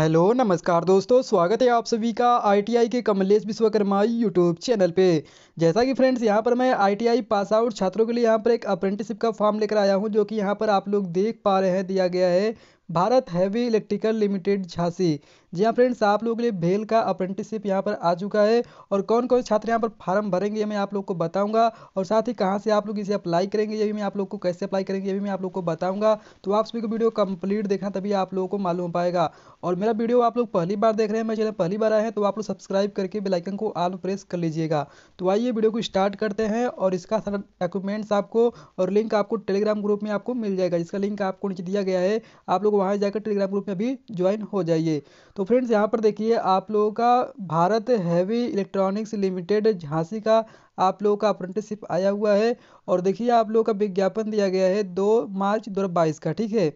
hello नमस्कार दोस्तों स्वागत है आप सभी का आईटीआई के कमलेश विश्वकर्मा यूट्यूब चैनल पे जैसा कि फ्रेंड्स यहां पर मैं आईटीआई पास आउट छात्रों के लिए यहां पर एक अप्रेंटिसिप का फॉर्म लेकर आया हूं जो कि यहां पर आप लोग देख पा रहे हैं दिया गया है Bharat heavy electrical limited Jhansi जी हाँ फ्रेंड्स आप लोगों के लिए भेल का अप्रेंटिसशिप यहाँ पर आ चुका है और कौन कौन छात्र यहाँ पर फार्म भरेंगे ये मैं आप लोग को बताऊंगा और साथ ही कहाँ से आप लोग इसे अप्लाई करेंगे ये भी मैं आप लोग को कैसे अप्लाई करेंगे ये भी मैं आप लोग को बताऊंगा तो आप सभी को वीडियो कंप्लीट देखना तभी आप लोगों को मालूम हो पाएगा और मेरा वीडियो आप लोग पहली बार देख रहे हैं मैं चैनल पहली बार आए हैं तो आप लोग सब्सक्राइब करके बेलाइकन को आल प्रेस कर लीजिएगा तो आइए वीडियो को स्टार्ट करते हैं और इसका सारा डॉक्यूमेंट्स आपको और लिंक आपको टेलीग्राम ग्रुप में आपको मिल जाएगा जिसका लिंक आपको नीचे दिया गया है आप लोग वहाँ जाकर टेलीग्राम ग्रुप में भी ज्वाइन हो जाइए तो फ्रेंड्स यहाँ पर देखिए आप लोगों का Bharat heavy electronics limited Jhansi का आप लोगों का अप्रेंटिसशिप आया हुआ है और देखिए आप लोगों का विज्ञापन दिया गया है दो मार्च दो का ठीक है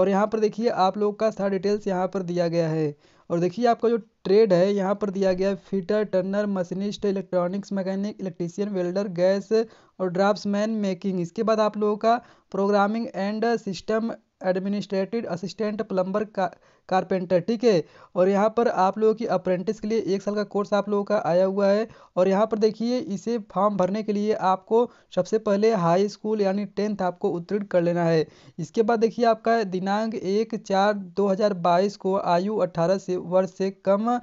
और यहाँ पर देखिए आप लोग का सारा डिटेल्स यहाँ पर दिया गया है और देखिए आपका जो ट्रेड है यहाँ पर दिया गया है fitter turner machinist electronics mechanic electrician welder gas और ड्राफ्ट मेकिंग इसके बाद आप लोगों का programming and system administrative assistant plumber का कारपेंटर ठीक है और यहाँ पर आप लोगों की अप्रेंटिस के लिए एक साल का कोर्स आप लोगों का आया हुआ है और यहाँ पर देखिए इसे फॉर्म भरने के लिए आपको सबसे पहले हाई स्कूल यानी टेंथ आपको उत्तीर्ण कर लेना है इसके बाद देखिए आपका दिनांक एक चार बाईस को आयु अट्ठारह से वर्ष से कम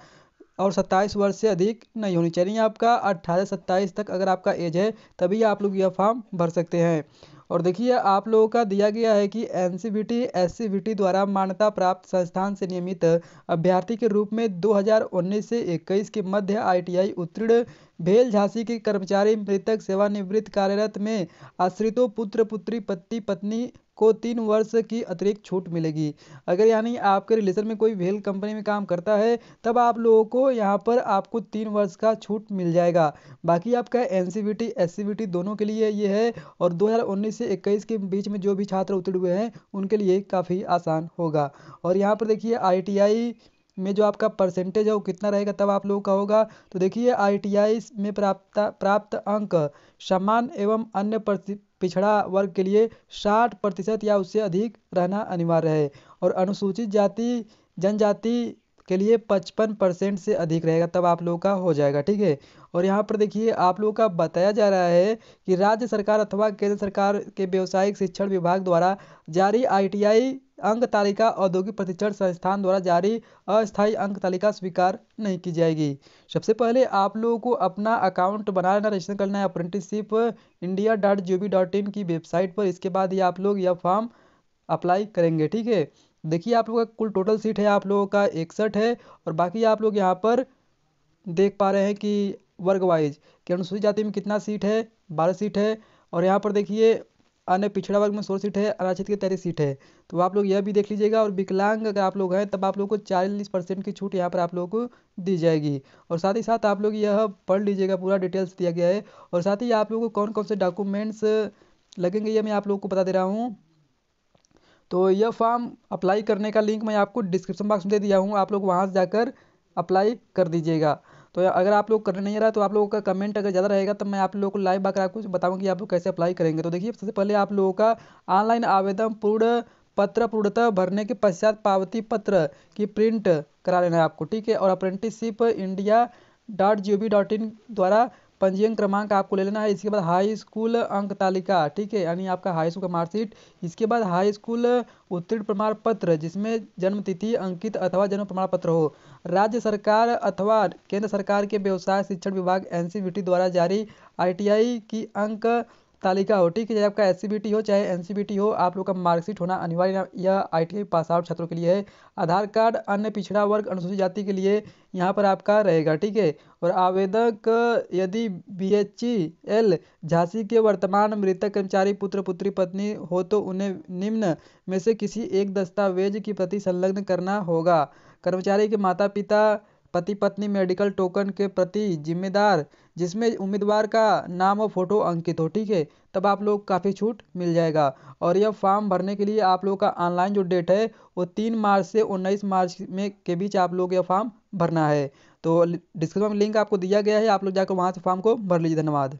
और 27 वर्ष से अधिक नहीं होनी चाहिए आपका 18 सत्ताईस तक अगर आपका एज है तभी आप लोग यह फॉर्म भर सकते हैं और देखिए आप लोगों का दिया गया है कि एन सी द्वारा मान्यता प्राप्त संस्थान से नियमित अभ्यर्थी के रूप में 2019 से 21 के मध्य आई उत्तीर्ण भेल झांसी के कर्मचारी मृतक सेवानिवृत्त कार्यरत में आश्रितों पुत्र पुत्री पति पत्नी को तीन वर्ष की अतिरिक्त छूट मिलेगी अगर यानी आपके रिलेशन में कोई भेल कंपनी में काम करता है तब आप लोगों को यहाँ पर आपको तीन वर्ष का छूट मिल जाएगा बाकी आपका N C B B T T S C दोनों के लिए ये है और 2019 से 21 के बीच में जो भी छात्र उतरे हुए हैं उनके लिए काफ़ी आसान होगा और यहाँ पर देखिए आई टी आई में जो आपका परसेंटेज है वो कितना रहेगा तब आप लोगों का होगा तो देखिए आई में प्राप्त प्राप्त अंक समान एवं अन्य पिछड़ा वर्ग के लिए 60 प्रतिशत या उससे अधिक रहना अनिवार्य है और अनुसूचित जाति जनजाति के लिए 55 परसेंट से अधिक रहेगा तब आप लोगों का हो जाएगा ठीक है और यहाँ पर देखिए आप लोगों का बताया जा रहा है कि राज्य सरकार अथवा केंद्र सरकार के व्यावसायिक शिक्षण विभाग द्वारा जारी आईटीआई अंक तालिका औद्योगिक प्रशिक्षण संस्थान द्वारा जारी अस्थायी अंक तालिका स्वीकार नहीं की जाएगी सबसे पहले आप लोगों को अपना अकाउंट बना लेना रजिस्टर करना है apprenticeship India dot G B dot in की वेबसाइट पर इसके बाद ही आप लोग यह फॉर्म अप्लाई करेंगे ठीक है देखिए आप लोगों का कुल टोटल सीट है आप लोगों का इकसठ है और बाकी आप लोग यहाँ पर देख पा रहे हैं कि वर्गवाइज कि अनुसूचित जाति में कितना सीट है बारह सीट है और यहाँ पर देखिए अन्य पिछड़ा वर्ग में सोलह सीट है अनारक्षित की तेरह सीट है तो आप लोग यह भी देख लीजिएगा और विकलांग अगर आप लोग हैं तब आप लोग को चालीस परसेंट की छूट यहाँ पर आप लोग को दी जाएगी और साथ ही साथ आप लोग यह पढ़ लीजिएगा पूरा डिटेल्स दिया गया है और साथ ही आप लोगों को कौन कौन से डॉक्यूमेंट्स लगेंगे ये मैं आप लोग को बता दे रहा हूँ तो यह फॉर्म अप्लाई करने का लिंक मैं आपको डिस्क्रिप्शन बॉक्स में दे दिया हूँ आप लोग वहाँ से जाकर अप्लाई कर दीजिएगा तो अगर आप लोग करने नहीं रहा तो आप लोगों का कमेंट अगर ज़्यादा रहेगा तो मैं आप लोगों को लाइव बाकर आपको बताऊँगी कि आप लोग कैसे अप्लाई करेंगे तो देखिए सबसे पहले आप लोगों का ऑनलाइन आवेदन पूर्ण पत्र पूर्णतः भरने के पश्चात पावती पत्र की प्रिंट करा लेना है आपको ठीक है और apprenticeship India dot G O V dot in द्वारा पंजीयन क्रमांक आपको ले लेना है इसके बाद हाई स्कूल अंक तालिका ठीक है यानी आपका हाई स्कूल का मार्कशीट इसके बाद हाई स्कूल उत्तीर्ण प्रमाण पत्र जिसमें जन्म तिथि अंकित अथवा जन्म प्रमाण पत्र हो राज्य सरकार अथवा केंद्र सरकार के व्यवसाय शिक्षण विभाग एन द्वारा जारी आई की अंक तालिका हो ठीक है चाहे आपका एस हो चाहे एन हो आप लोग का मार्कशीट होना अनिवार्य यह आई टी पास आउट छात्रों के लिए है आधार कार्ड अन्य पिछड़ा वर्ग अनुसूचित जाति के लिए यहाँ पर आपका रहेगा ठीक है और आवेदक यदि बी एच एल झांसी के वर्तमान मृतक कर्मचारी पुत्र पुत्री पत्नी हो तो उन्हें निम्न में से किसी एक दस्तावेज की प्रति संलग्न करना होगा कर्मचारी के माता पिता पति पत्नी मेडिकल टोकन के प्रति जिम्मेदार जिसमें उम्मीदवार का नाम और फोटो अंकित हो ठीक है तब आप लोग काफ़ी छूट मिल जाएगा और यह फॉर्म भरने के लिए आप लोग का ऑनलाइन जो डेट है वो तीन मार्च से उन्नीस मार्च में के बीच आप लोग यह फॉर्म भरना है तो डिस्क्रिप्शन में लिंक आपको दिया गया है आप लोग जाकर वहाँ से फॉर्म को भर लीजिए धन्यवाद